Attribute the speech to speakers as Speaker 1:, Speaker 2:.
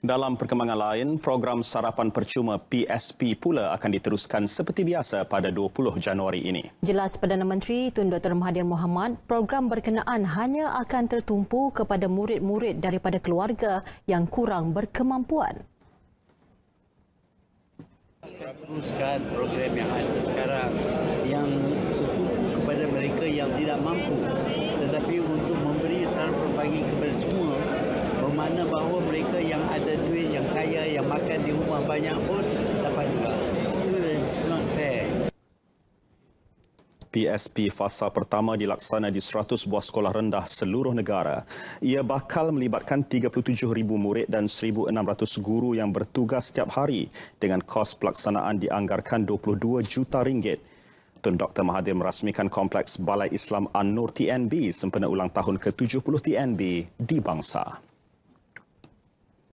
Speaker 1: Dalam perkembangan lain, program sarapan percuma PSP pula akan diteruskan seperti biasa pada 20 Januari ini.
Speaker 2: Jelas Perdana Menteri Tun Dr. Mahathir Mohamad, program berkenaan hanya akan tertumpu kepada murid-murid daripada keluarga yang kurang berkemampuan.
Speaker 3: teruskan program yang ada sekarang yang tertumpu kepada mereka yang tidak mampu tetapi untuk memberi sarapan pagi kepada semua bermakna bahawa mereka yang ada orang banyak pun dapat juga. It's not
Speaker 1: fair. PSP fasa pertama dilaksana di 100 buah sekolah rendah seluruh negara. Ia bakal melibatkan 37,000 murid dan 1,600 guru yang bertugas setiap hari dengan kos pelaksanaan dianggarkan 22 juta ringgit. Tun Dr. Mahathir merasmikan Kompleks Balai Islam An-Nur TNB sempena ulang tahun ke-70 TNB di bangsa.